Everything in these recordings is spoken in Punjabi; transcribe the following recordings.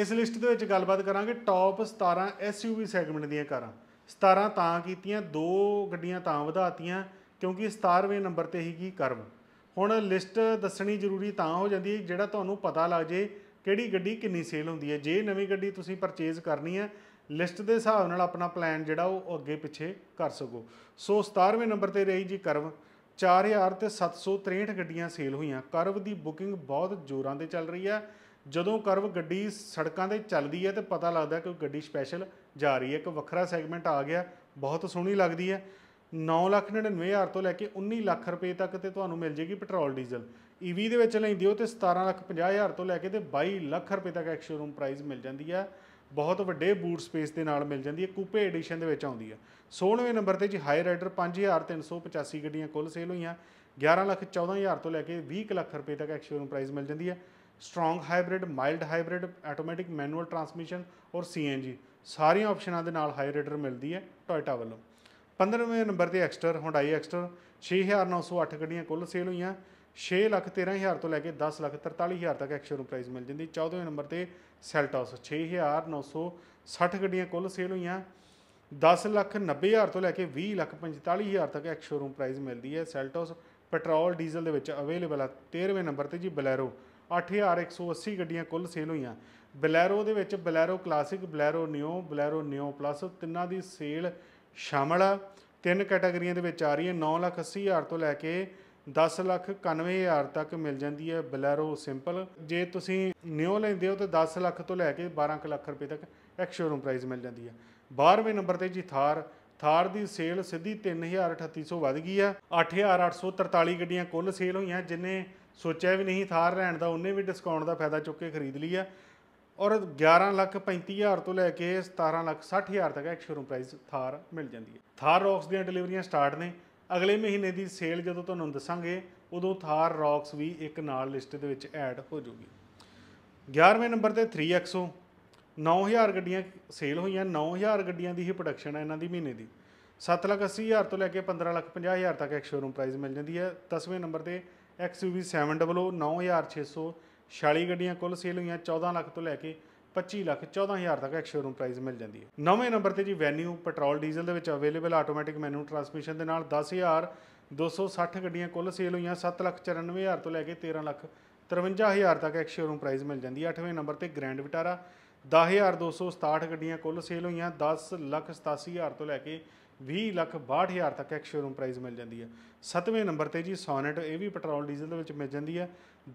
ਇਸ ਲਿਸਟ ਦੇ ਵਿੱਚ ਗੱਲਬਾਤ ਕਰਾਂਗੇ ਟੌਪ 17 ਐਸਯੂਵੀ ਸੈਗਮੈਂਟ ਦੀਆਂ ਕਾਰਾਂ 17 ਤਾਂ ਕੀਤੀਆਂ ਦੋ ਗੱਡੀਆਂ ਤਾਂ ਵਧਾਤੀਆਂ ਕਿਉਂਕਿ 17ਵੇਂ ਨੰਬਰ ਤੇ ਹੀ ਕੀ ਕਰਵ ਹੁਣ ਲਿਸਟ ਦੱਸਣੀ ਜ਼ਰੂਰੀ ਤਾਂ ਹੋ ਜਾਂਦੀ ਹੈ ਜਿਹੜਾ ਤੁਹਾਨੂੰ ਪਤਾ ਲੱਗ ਜੇ ਕਿਹੜੀ ਗੱਡੀ ਕਿੰਨੀ ਸੇਲ ਹੁੰਦੀ ਹੈ ਜੇ ਨਵੀਂ ਗੱਡੀ ਤੁਸੀਂ ਪਰਚੇਜ਼ ਕਰਨੀ ਹੈ ਲਿਸਟ ਦੇ ਹਿਸਾਬ ਨਾਲ ਆਪਣਾ ਪਲਾਨ ਜਿਹੜਾ ਉਹ ਅੱਗੇ ਪਿੱਛੇ ਕਰ ਸਕੋ ਸੋ 17ਵੇਂ ਨੰਬਰ ਤੇ ਰਹੀ ਜੀ ਕਰਵ 4763 ਗੱਡੀਆਂ ਸੇਲ ਹੋਈਆਂ ਕਰਵ ਦੀ ਬੁਕਿੰਗ ਬਹੁਤ ਜ਼ੋਰਾਂ ਤੇ ਚੱਲ ਰਹੀ ਹੈ ਜਦੋਂ ਕਰਵ ਗੱਡੀ ਸੜਕਾਂ ਤੇ ਚੱਲਦੀ ਹੈ ਤੇ ਪਤਾ ਲੱਗਦਾ ਕਿ ਗੱਡੀ ਸਪੈਸ਼ਲ ਜਾ ਰਹੀ ਹੈ ਇੱਕ ਵੱਖਰਾ ਸੈਗਮੈਂਟ ਆ ਗਿਆ ਬਹੁਤ ਸੋਹਣੀ ਲੱਗਦੀ ਹੈ 999000 ਤੋਂ ਲੈ ਕੇ 19 ਲੱਖ ਰੁਪਏ ਤੱਕ ਤੇ ਤੁਹਾਨੂੰ ਮਿਲ ਜੇਗੀ ਪੈਟਰੋਲ ਡੀਜ਼ਲ EV ਦੇ ਵਿੱਚ ਲੈਂਦੇ ਹੋ ਤੇ 17 ਲੱਖ 50000 ਤੋਂ ਲੈ ਕੇ ਤੇ 22 ਲੱਖ ਰੁਪਏ ਤੱਕ ਐਕਸ ਸ਼ੋਰੂਮ ਪ੍ਰਾਈਸ ਮਿਲ ਜਾਂਦੀ ਹੈ ਬਹੁਤ ਵੱਡੇ ਬੂਟ ਸਪੇਸ ਦੇ ਨਾਲ ਮਿਲ ਜਾਂਦੀ ਹੈ ਕੂਪੇ ਐਡੀਸ਼ਨ ਦੇ ਵਿੱਚ ਆਉਂਦੀ ਹੈ 16ਵੇਂ ਨੰਬਰ ਤੇ ਜੀ ਹਾਈ ਰਾਈਡਰ 5385 ਗੱਡੀਆਂ ਕੁੱਲ ਸੇਲ ਹੋਈਆਂ 11 ਲੱਖ 14000 ਤੋਂ ਲੈ ਕੇ 20 ਲੱਖ ਰੁਪਏ ਤੱਕ ਐਕਸ ਸ਼ੋਰੂਮ ਪ੍ਰਾਈਸ ਮਿਲ ਜਾਂਦੀ ਹੈ strong hybrid mild hybrid automatic manual transmission ਔਰ ਸੀਐਨਜੀ ਸਾਰੀਆਂ ਆਪਸ਼ਨਾਂ ਦੇ ਨਾਲ ਹਾਈ ਮਿਲਦੀ ਹੈ ਟੋਇਟਾ ਵੱਲੋਂ 15ਵੇਂ ਨੰਬਰ ਤੇ ਐਕਸਟਰ ਹੁੰਡਾਈ ਐਕਸਟਰ 6908 ਗੱਡੀਆਂ ਕੁੱਲ ਸੇਲ ਹੋਈਆਂ 6 ਲੱਖ ਤੋਂ ਲੈ ਕੇ 10 ਲੱਖ 43000 ਤੱਕ ਐਕਸ਼ਨ ਪ੍ਰਾਈਸ ਮਿਲ ਜਾਂਦੀ 14ਵੇਂ ਨੰਬਰ ਤੇ ਸੈਲਟਾਸ 6960 ਗੱਡੀਆਂ ਕੁੱਲ ਸੇਲ ਹੋਈਆਂ 10 ਲੱਖ ਤੋਂ ਲੈ ਕੇ 20 ਲੱਖ ਤੱਕ ਐਕਸ ਸ਼ੋਰੂਮ ਪ੍ਰਾਈਸ ਮਿਲਦੀ ਹੈ ਸੈਲਟਾਸ ਪੈਟਰੋਲ ਡੀਜ਼ਲ ਦੇ ਵਿੱਚ ਅਵੇਲੇਬਲ ਆ 13ਵੇਂ ਨੰਬਰ ਤੇ ਜੀ ਬਲੈਰੋ 8180 ਗੱਡੀਆਂ ਕੁੱਲ ਸੇਲ ਹੋਈਆਂ ਬਲੈਰੋ ਦੇ ਵਿੱਚ Bolero Classic Bolero Neo Bolero Neo Plus ਤਿੰਨਾਂ ਦੀ ਸੇਲ ਸ਼ਾਮਲ ਆ ਤਿੰਨ ਕੈਟਾਗਰੀਆਂ ਦੇ ਵਿੱਚ ਆ ਰਹੀ ਹੈ 980000 ਤੋਂ ਲੈ ਕੇ 10 ਲੱਖ 91000 ਤੱਕ ਮਿਲ ਜਾਂਦੀ ਹੈ ਬਲੈਰੋ ਸਿੰਪਲ ਜੇ ਤੁਸੀਂ ਨਿਓ ਲੈਂਦੇ ਹੋ ਤਾਂ 10 ਲੱਖ ਤੋਂ ਲੈ ਕੇ 12 ਲੱਖ ਰੁਪਏ ਤੱਕ ਇੱਕ ਸ਼ੋਰੂਮ ਪ੍ਰਾਈਸ ਮਿਲ ਜਾਂਦੀ ਹੈ 12ਵੇਂ ਨੰਬਰ ਤੇ ਜੀ ਥਾਰ ਥਾਰ ਦੀ ਸੇਲ ਸਿੱਧੀ 3800 ਵਧ ਗਈ ਆ 8843 ਗੱਡੀਆਂ ਕੁੱਲ ਸੇਲ ਹੋਈਆਂ ਜਿਨੇ ਸੋਚਿਆ ਵੀ ਨਹੀਂ ਥਾਰ ਲੈਣ ਦਾ ਉਹਨੇ ਵੀ ਡਿਸਕਾਊਂਟ ਦਾ ਫਾਇਦਾ ਚੁੱਕ ਕੇ ਖਰੀਦ ਲਈ ਆ ਔਰ 11 ਲੱਖ 35000 ਤੋਂ ਲੈ ਕੇ 17 ਲੱਖ 60000 ਤੱਕ ਇੱਕ ਸ਼ੋਰੂਮ ਪ੍ਰਾਈਸ ਥਾਰ ਮਿਲ ਜਾਂਦੀ ਹੈ ਥਾਰ ਰੌਕਸ ਦੀਆਂ ਡਿਲੀਵਰੀਆਂ ਸਟਾਰਟ ਨੇ ਅਗਲੇ ਮਹੀਨੇ ਦੀ ਸੇਲ ਜਦੋਂ ਤੁਹਾਨੂੰ ਦੱਸਾਂਗੇ ਉਦੋਂ ਥਾਰ ਰੌਕਸ ਵੀ ਇੱਕ ਨਾਲ ਲਿਸਟ ਦੇ ਵਿੱਚ ਐਡ ਹੋ ਜਾਊਗੀ 11ਵੇਂ ਨੰਬਰ ਤੇ 3XO 9000 ਗੱਡੀਆਂ ਸੇਲ ਹੋਈਆਂ 9000 ਗੱਡੀਆਂ ਦੀ ਹੀ ਪ੍ਰੋਡਕਸ਼ਨ ਹੈ ਇਹਨਾਂ ਦੀ ਮਹੀਨੇ ਦੀ 7 ਲੱਖ 80000 ਤੋਂ ਲੈ ਕੇ 15 ਲੱਖ 50000 ਤੱਕ ਇੱਕ ਸ਼ੋਰੂਮ ਪ੍ਰਾਈਸ ਮਿਲ ਜਾਂਦੀ ਹੈ 10ਵੇਂ ਨੰਬਰ ਤੇ XUV700 700 9646 ਗੱਡੀਆਂ ਕੁੱਲ ਸੇਲ ਹੋਈਆਂ 14 ਲੱਖ ਤੋਂ ਲੈ ਕੇ 25 ਲੱਖ 14000 ਤੱਕ ਇੱਕ ਸ਼ੋਰੂਮ ਪ੍ਰਾਈਸ ਮਿਲ ਜਾਂਦੀ ਹੈ ਨਵੇਂ ਨੰਬਰ ਤੇ ਜੀ ਵੈਨਿਊ ਪੈਟਰੋਲ ਡੀਜ਼ਲ ਦੇ ਵਿੱਚ ਅਵੇਲੇਬਲ ਆਟੋਮੈਟਿਕ ਮੈਨੂਅਲ ਟਰਾਂਸਮਿਸ਼ਨ ਦੇ ਨਾਲ 10260 ਗੱਡੀਆਂ ਕੁੱਲ ਸੇਲ ਹੋਈਆਂ 794000 ਤੋਂ ਲੈ ਕੇ 13 ਲੱਖ 53000 ਤੱਕ ਇੱਕ ਸ਼ੋਰੂਮ ਪ੍ਰਾਈਸ ਮਿਲ ਜਾਂਦੀ ਹੈ 8ਵੇਂ ਨੰਬਰ ਤੇ ਗ੍ਰੈਂਡ ਵਿਟਾਰਾ 10267 ਗੱਡੀਆਂ ਕੁੱਲ ਸੇਲ ਹੋਈਆਂ 10 ਲੱਖ 87000 ਤੋਂ ਲੈ ਕੇ 20 ਲੱਖ 62000 ਤੱਕ ਇੱਕ ਸ਼ੋਰੂਮ ਪ੍ਰਾਈਸ ਮਿਲ ਜਾਂਦੀ ਹੈ ਸੱਤਵੇਂ ਨੰਬਰ ਤੇ ਜੀ ਸੋਨਟ ਇਹ ਵੀ ਪੈਟਰੋਲ ਡੀਜ਼ਲ ਦੇ ਵਿੱਚ ਮਿਲ ਜਾਂਦੀ ਹੈ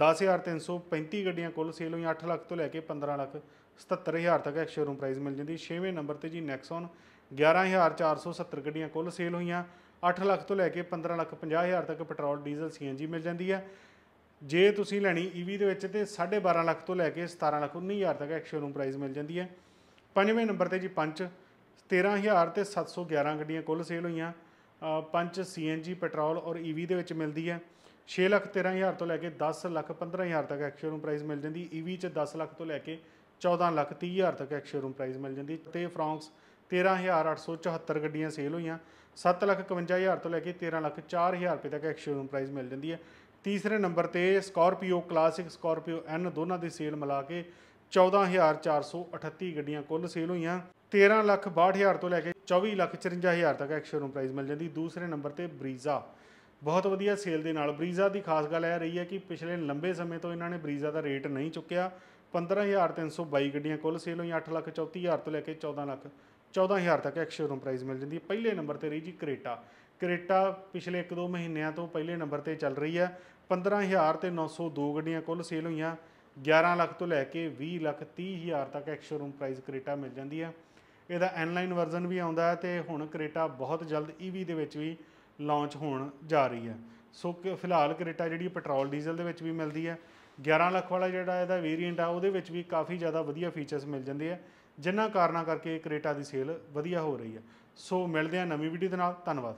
10335 ਗੱਡੀਆਂ ਕੁੱਲ ਸੇਲ ਹੋਈਆਂ 8 ਲੱਖ ਤੋਂ ਲੈ ਕੇ 15 ਲੱਖ 77000 ਤੱਕ ਇੱਕ ਸ਼ੋਰੂਮ ਪ੍ਰਾਈਸ ਮਿਲ ਜਾਂਦੀ ਹੈ 6ਵੇਂ ਨੰਬਰ ਤੇ ਜੀ ਨੈਕਸਨ 11470 ਗੱਡੀਆਂ ਕੁੱਲ ਸੇਲ ਹੋਈਆਂ 8 ਲੱਖ ਤੋਂ ਲੈ ਕੇ 15 ਲੱਖ 50000 ਤੱਕ ਪੈਟਰੋਲ ਡੀਜ਼ਲ ਸੀਐਨਜੀ ਮਿਲ ਜਾਂਦੀ ਹੈ ਜੇ ਤੁਸੀਂ ਲੈਣੀ ਈਵੀ e ਦੇ ਵਿੱਚ ਤੇ 12.5 ਲੱਖ ਤੋਂ ਲੈ ਕੇ 17 ਲੱਖ 19000 ਤੱਕ ਇੱਕ ਸ਼ੋਰੂਮ ਪ੍ਰਾਈਸ ਮਿਲ ਜਾਂਦੀ ਹੈ 5ਵੇਂ ਨੰਬਰ ਤੇ ਜੀ ਪੰਚ 13000 ਤੇ 711 ਗੱਡੀਆਂ ਕੁੱਲ ਸੇਲ ਹੋਈਆਂ ਪੰਜ ਸੀਐਨਜੀ ਪੈਟਰੋਲ ਔਰ ਈਵੀ ਦੇ ਵਿੱਚ ਮਿਲਦੀ ਹੈ 6 ਲੱਖ 13000 ਤੋਂ ਲੈ ਕੇ 10 ਲੱਖ 15000 ਤੱਕ ਐਕਸ਼ਨ ਰੂਮ ਪ੍ਰਾਈਸ ਮਿਲ ਜਾਂਦੀ ਈਵੀ ਚ 10 ਲੱਖ ਤੋਂ ਲੈ ਕੇ 14 ਲੱਖ 30000 ਤੱਕ ਐਕਸ਼ਨ ਰੂਮ ਪ੍ਰਾਈਸ ਮਿਲ ਜਾਂਦੀ ਤੇ ਫਰਾਂਕਸ 13874 ਗੱਡੀਆਂ ਸੇਲ ਹੋਈਆਂ 55000 ਤੋਂ ਲੈ ਕੇ 1304000 ਰੁਪਏ ਤੱਕ ਐਕਸ ਰੂਮ ਪ੍ਰਾਈਸ ਮਿਲ ਜਾਂਦੀ ਹੈ ਤੀਸਰੇ ਨੰਬਰ ਤੇ ਸਕਾਰਪੀਓ ਕਲਾਸਿਕ ਸਕਾਰਪੀਓ ਐਨ ਦੋਨਾਂ ਦੀ ਸੇਲ ਮਿਲਾ ਕੇ 14438 ਗੱਡੀਆਂ ਕੁੱਲ ਸੇਲ ਹੋਈਆਂ 13 ਲੱਖ ਹਜ਼ਾਰ ਤੋਂ ਲੈ ਕੇ 24 ਲੱਖ ਹਜ਼ਾਰ ਤੱਕ ਇੱਕ ਸ਼ੋਰੂਮ ਪ੍ਰਾਈਸ ਮਿਲ ਜਾਂਦੀ ਦੂਸਰੇ ਨੰਬਰ ਤੇ ਬਰੀਜ਼ਾ ਬਹੁਤ ਵਧੀਆ ਸੇਲ ਦੇ ਨਾਲ ਬਰੀਜ਼ਾ ਦੀ ਖਾਸ ਗੱਲ ਇਹ ਰਹੀ ਹੈ ਕਿ ਪਿਛਲੇ ਲੰਬੇ ਸਮੇਂ ਤੋਂ ਇਹਨਾਂ ਨੇ ਬਰੀਜ਼ਾ ਦਾ ਰੇਟ ਨਹੀਂ ਚੁੱਕਿਆ 15322 ਗੱਡੀਆਂ ਕੁੱਲ ਸੇਲ ਹੋਈਆਂ 8 ਲੱਖ ਹਜ਼ਾਰ ਤੋਂ ਲੈ ਕੇ 14 ਲੱਖ 14000 ਤੱਕ ਇੱਕ ਸ਼ੋਰੂਮ ਪ੍ਰਾਈਸ ਮਿਲ ਜਾਂਦੀ ਹੈ ਪਹਿਲੇ ਨੰਬਰ ਤੇ ਰਹੀ ਜੀ ਕ੍ਰੇਟਾ ਕ੍ਰੇਟਾ ਪਿਛਲੇ 1-2 ਮਹੀਨਿਆਂ ਤੋਂ ਪਹਿਲੇ ਨੰਬਰ ਤੇ ਚੱਲ ਰਹੀ ਹੈ 15000 ਤੇ 902 ਗੱਡੀਆਂ ਕੁੱਲ ਸੇਲ ਹੋਈਆਂ 11 ਲੱਖ ਤੋਂ ਲੈ ਕੇ 20 ਲੱਖ ਹਜ਼ਾਰ ਤੱਕ ਇੱਕ ਸ਼ੋਰੂਮ ਪ੍ਰਾਈਸ ਕ੍ਰੇਟਾ ਮਿਲ ਜਾਂਦੀ ਹੈ ਇਹਦਾ ਐਨਲਾਈਨ ਵਰਜ਼ਨ ਵੀ ਆਉਂਦਾ ਹੈ ਤੇ ਹੁਣ ਕ੍ਰੇਟਾ ਬਹੁਤ ਜਲਦ ਈਵੀ e ਦੇ ਵਿੱਚ ਵੀ ਲਾਂਚ ਹੋਣ ਜਾ ਰਹੀ ਹੈ ਸੋ ਫਿਲਹਾਲ ਕ੍ਰੇਟਾ ਜਿਹੜੀ ਪੈਟਰੋਲ ਡੀਜ਼ਲ ਦੇ ਵਿੱਚ ਵੀ ਮਿਲਦੀ ਹੈ 11 ਲੱਖ ਵਾਲਾ ਜਿਹੜਾ ਇਹਦਾ ਵੇਰੀਐਂਟ ਆ ਉਹਦੇ ਵਿੱਚ ਵੀ ਕਾਫੀ ਜ਼ਿਆਦਾ ਵਧੀਆ ਫੀਚਰਸ ਮਿਲ ਜਾਂਦੇ ਆ ਜਿਨ੍ਹਾਂ ਕਾਰਨਾਂ ਕਰਕੇ ਕ੍ਰੇਟਾ ਦੀ ਸੇਲ ਵਧੀਆ ਹੋ ਰਹੀ ਹੈ ਸੋ ਮਿਲਦੇ ਆ ਨਵੀਂ ਵੀਡੀਓ ਦੇ ਨਾਲ ਧੰਨਵਾਦ